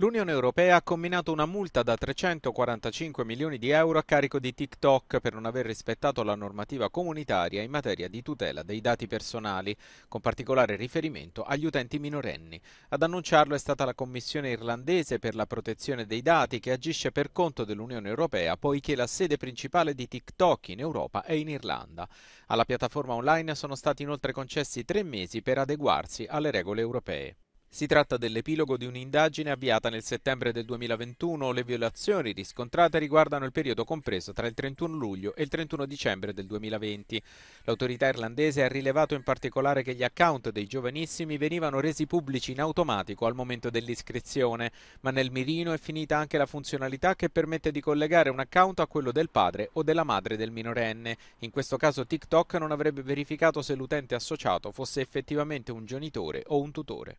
L'Unione Europea ha combinato una multa da 345 milioni di euro a carico di TikTok per non aver rispettato la normativa comunitaria in materia di tutela dei dati personali, con particolare riferimento agli utenti minorenni. Ad annunciarlo è stata la Commissione irlandese per la protezione dei dati che agisce per conto dell'Unione Europea poiché la sede principale di TikTok in Europa è in Irlanda. Alla piattaforma online sono stati inoltre concessi tre mesi per adeguarsi alle regole europee. Si tratta dell'epilogo di un'indagine avviata nel settembre del 2021. Le violazioni riscontrate riguardano il periodo compreso tra il 31 luglio e il 31 dicembre del 2020. L'autorità irlandese ha rilevato in particolare che gli account dei giovanissimi venivano resi pubblici in automatico al momento dell'iscrizione, ma nel mirino è finita anche la funzionalità che permette di collegare un account a quello del padre o della madre del minorenne. In questo caso TikTok non avrebbe verificato se l'utente associato fosse effettivamente un genitore o un tutore.